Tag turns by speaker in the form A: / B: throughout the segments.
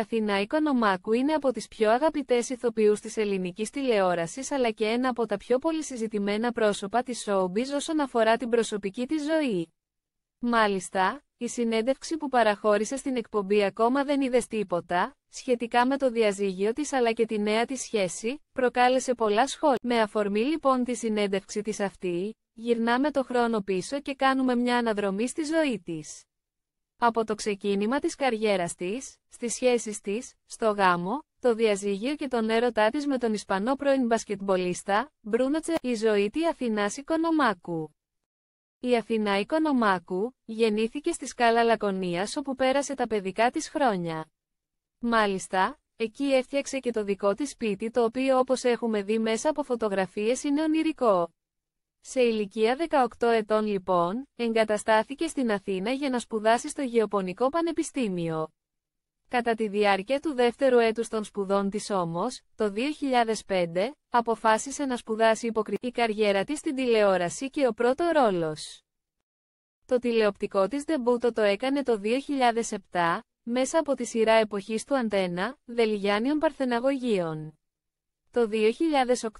A: Αθηνά Οικονομάκου είναι από τις πιο αγαπητές ηθοποιούς της ελληνικής τηλεόρασης αλλά και ένα από τα πιο πολύ συζητημένα πρόσωπα της showbiz όσον αφορά την προσωπική της ζωή. Μάλιστα, η συνέντευξη που παραχώρησε στην εκπομπή ακόμα δεν είδες τίποτα, σχετικά με το διαζύγιο της αλλά και τη νέα της σχέση, προκάλεσε πολλά σχόλια. Με αφορμή λοιπόν τη συνέντευξη της αυτή, γυρνάμε το χρόνο πίσω και κάνουμε μια αναδρομή στη ζωή της. Από το ξεκίνημα της καριέρας της, στις σχέσεις της, στο γάμο, το διαζύγιο και τον έρωτά της με τον Ισπανό πρώην μπασκετμπολίστα, Μπρούνοτσε, η ζωή της Αθηνάς Οικονομάκου. Η Αθηνά Οικονομάκου γεννήθηκε στη σκάλα Λακωνίας όπου πέρασε τα παιδικά της χρόνια. Μάλιστα, εκεί έφτιαξε και το δικό της σπίτι το οποίο όπως έχουμε δει μέσα από φωτογραφίες είναι ονειρικό. Σε ηλικία 18 ετών λοιπόν, εγκαταστάθηκε στην Αθήνα για να σπουδάσει στο Γεωπονικό Πανεπιστήμιο. Κατά τη διάρκεια του δεύτερου έτους των σπουδών της όμως, το 2005, αποφάσισε να σπουδάσει υποκριτική η καριέρα της στην τηλεόραση και ο πρώτος ρόλος. Το τηλεοπτικό της Δεμπούτο το έκανε το 2007, μέσα από τη σειρά εποχής του Αντένα, Δελιγιάνιων Παρθεναγωγείων. Το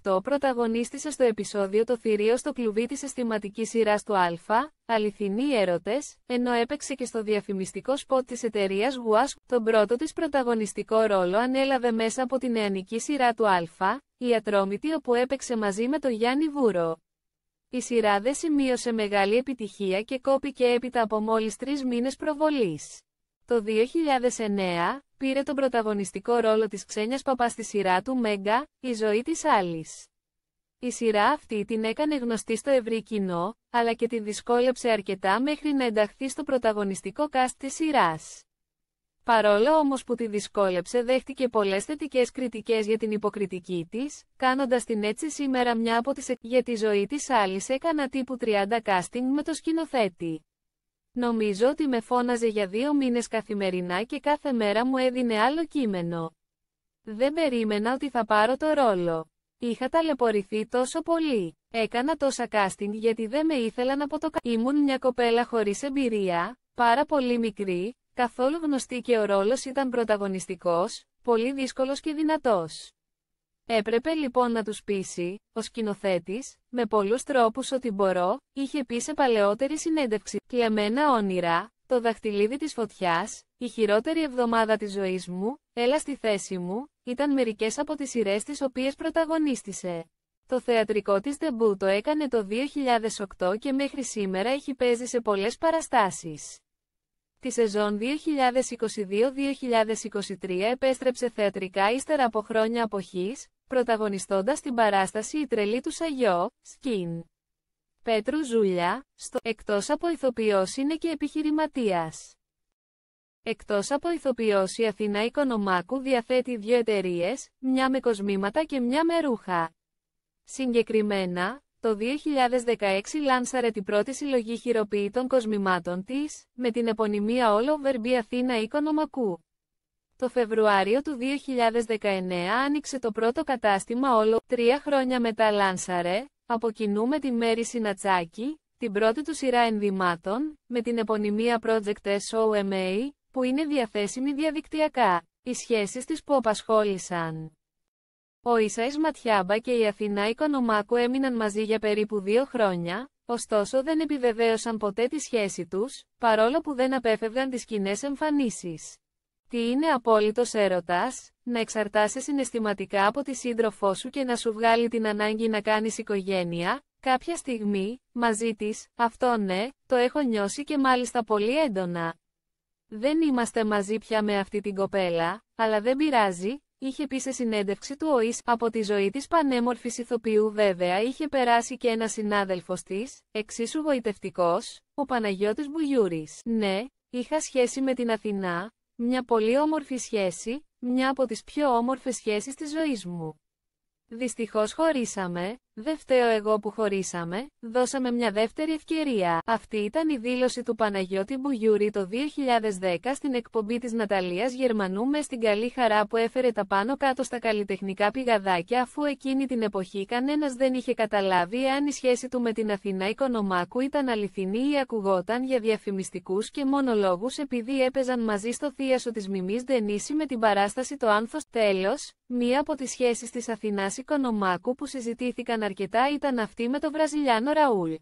A: 2008 πρωταγωνίστησε στο επεισόδιο «Το θηρίο στο κλουβί» της αισθηματικής σειράς του Α, «Αληθινοί έρωτες», ενώ έπαιξε και στο διαφημιστικό σποτ της εταιρείας «Γουάσκ». Τον πρώτο της πρωταγωνιστικό ρόλο ανέλαβε μέσα από την νεανική σειρά του Αλφα, «Η Ατρόμητη» όπου έπαιξε μαζί με τον Γιάννη Βούρο. Η σειρά δεν σημείωσε μεγάλη επιτυχία και κόπηκε έπειτα από μόλις τρεις μήνες προβολής. Το 2009, πήρε τον πρωταγωνιστικό ρόλο της Ξένιας Παπάς στη σειρά του Μέγκα, η ζωή της Άλλης. Η σειρά αυτή την έκανε γνωστή στο ευρύ κοινό, αλλά και τη δυσκόλεψε αρκετά μέχρι να ενταχθεί στο πρωταγωνιστικό cast της σειράς. Παρόλο όμως που τη δυσκόλεψε δέχτηκε πολλές θετικές κριτικές για την υποκριτική της, κάνοντας την έτσι σήμερα μια από τις εκ... για τη ζωή της Άλλης έκανα τύπου 30 casting με το σκηνοθέτη. Νομίζω ότι με φώναζε για δύο μήνες καθημερινά και κάθε μέρα μου έδινε άλλο κείμενο. Δεν περίμενα ότι θα πάρω το ρόλο. Είχα ταλαιπωρηθεί τόσο πολύ. Έκανα τόσα κάστινγκ γιατί δεν με ήθελαν από το κα... Ήμουν μια κοπέλα χωρίς εμπειρία, πάρα πολύ μικρή, καθόλου γνωστή και ο ρόλος ήταν πρωταγωνιστικός, πολύ δύσκολος και δυνατός. Έπρεπε λοιπόν να τους πείσει, ο σκηνοθέτης, με πολλούς τρόπους ότι μπορώ, είχε πει σε παλαιότερη συνέντευξη, κλεμμένα όνειρα, το δαχτυλίδι της φωτιάς, η χειρότερη εβδομάδα της ζωής μου, έλα στη θέση μου, ήταν μερικές από τις σειρές τις οποίες πρωταγωνίστησε. Το θεατρικό της ντεμπού το έκανε το 2008 και μέχρι σήμερα έχει παίζει σε πολλές παραστάσεις. Τη σεζόν 2022-2023 επέστρεψε θεατρικά ύστερα από χρόνια αποχής, πρωταγωνιστώντας την παράσταση «Η τρελή του Σαγιώ», Σκιν. Πέτρου Ζούλια, στο «Εκτός από ηθοποιός είναι και επιχειρηματίας». Εκτός από ηθοποιός η Αθηνά Οικονομάκου διαθέτει δύο εταιρείες, μια με κοσμήματα και μια με ρούχα. Συγκεκριμένα, το 2016 λάνσαρε την πρώτη συλλογή χειροποίητων κοσμημάτων της, με την επωνυμία All Over Be Athena Οικονομακού. Το Φεβρουάριο του 2019 άνοιξε το πρώτο κατάστημα όλο, τρία χρόνια μετά λάνσαρε, από κοινού με τη Μέρη Σινατσάκη, την πρώτη του σειρά ενδυμάτων, με την επωνυμία Project SOMA, που είναι διαθέσιμη διαδικτυακά. Οι σχέσεις της που απασχόλησαν. Ο Ισαής Ματιάμπα και η Αθηνά Οικονομάκου έμειναν μαζί για περίπου δύο χρόνια, ωστόσο δεν επιβεβαίωσαν ποτέ τη σχέση τους, παρόλο που δεν απέφευγαν τις κοινές εμφανίσεις. Τι είναι απόλυτος έρωτας, να εξαρτάσαι συναισθηματικά από τη σύντροφό σου και να σου βγάλει την ανάγκη να κάνεις οικογένεια, κάποια στιγμή, μαζί της, αυτό ναι, το έχω νιώσει και μάλιστα πολύ έντονα. Δεν είμαστε μαζί πια με αυτή την κοπέλα, αλλά δεν πειράζει, είχε πει σε συνέντευξη του ο από τη ζωή της πανέμορφης ηθοποιού βέβαια είχε περάσει και ένας συνάδελφος της, εξίσου γοητευτικός, ο Παναγιώτης Μπουγιούρης. Ναι, είχα σχέση με την Αθηνά, μια πολύ όμορφη σχέση, μια από τις πιο όμορφες σχέσεις της ζωής μου. Δυστυχώς χωρίσαμε, Δε φταίω εγώ που χωρίσαμε, δώσαμε μια δεύτερη ευκαιρία. Αυτή ήταν η δήλωση του Παναγιώτη Μπουγιούρη το 2010 στην εκπομπή της Ναταλίας Γερμανού με στην καλή χαρά που έφερε τα πάνω κάτω στα καλλιτεχνικά πηγαδάκια αφού εκείνη την εποχή κανένας δεν είχε καταλάβει αν η σχέση του με την Αθηνά Οικονομάκου ήταν αληθινή ή ακουγόταν για διαφημιστικούς και μόνο λόγους επειδή έπαιζαν μαζί στο θείασο της μιμής Δενίση με την παράσταση το άνθος. Τέλος, μία από τις σχέσεις της Αθηνάς Οικονομάκου που συζητήθηκαν αρκετά ήταν αυτή με το Βραζιλιάνο Ραούλ.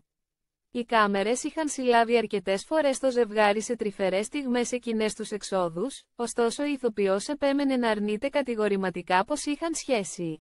A: Οι κάμερες είχαν συλλάβει αρκετές φορές το ζευγάρι σε τρυφερές στιγμές εκείνες τους εξόδους, ωστόσο η ηθοποιός επέμενε να αρνείται κατηγορηματικά πως είχαν σχέση.